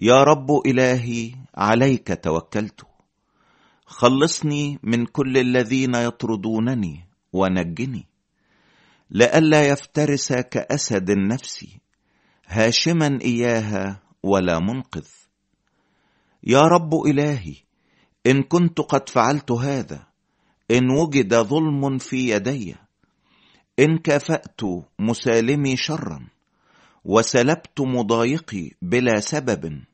يا رب الهي عليك توكلت خلصني من كل الذين يطردونني ونجني لئلا يفترس كاسد النفس هاشما اياها ولا منقذ يا رب الهي ان كنت قد فعلت هذا ان وجد ظلم في يدي ان كافات مسالمي شرا وسلبت مضايقي بلا سبب